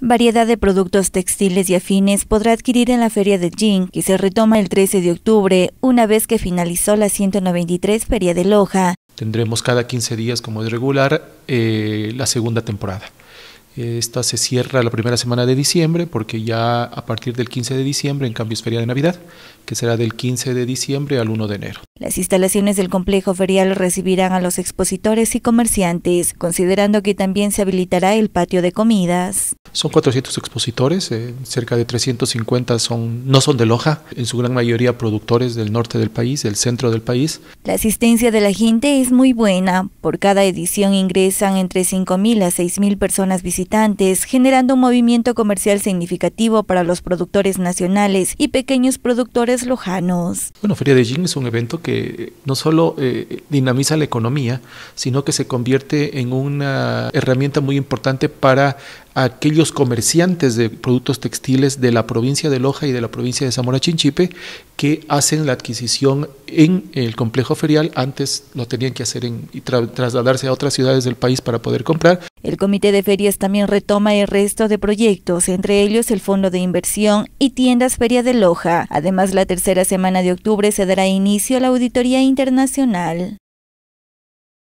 Variedad de productos textiles y afines podrá adquirir en la Feria de Jin, que se retoma el 13 de octubre, una vez que finalizó la 193 Feria de Loja. Tendremos cada 15 días, como es regular, eh, la segunda temporada. Esta se cierra la primera semana de diciembre porque ya a partir del 15 de diciembre, en cambio, es feria de Navidad, que será del 15 de diciembre al 1 de enero. Las instalaciones del complejo ferial recibirán a los expositores y comerciantes, considerando que también se habilitará el patio de comidas. Son 400 expositores, eh, cerca de 350 son, no son de Loja, en su gran mayoría productores del norte del país, del centro del país. La asistencia de la gente es muy buena. Por cada edición ingresan entre 5.000 a 6.000 personas visitantes, generando un movimiento comercial significativo para los productores nacionales y pequeños productores lojanos. Bueno, Feria de Jim es un evento que que no solo eh, dinamiza la economía, sino que se convierte en una herramienta muy importante para aquellos comerciantes de productos textiles de la provincia de Loja y de la provincia de Zamora Chinchipe que hacen la adquisición en el complejo ferial. Antes lo tenían que hacer en, y trasladarse a otras ciudades del país para poder comprar. El Comité de Ferias también retoma el resto de proyectos, entre ellos el Fondo de Inversión y Tiendas Feria de Loja. Además, la tercera semana de octubre se dará inicio a la auditoría internacional.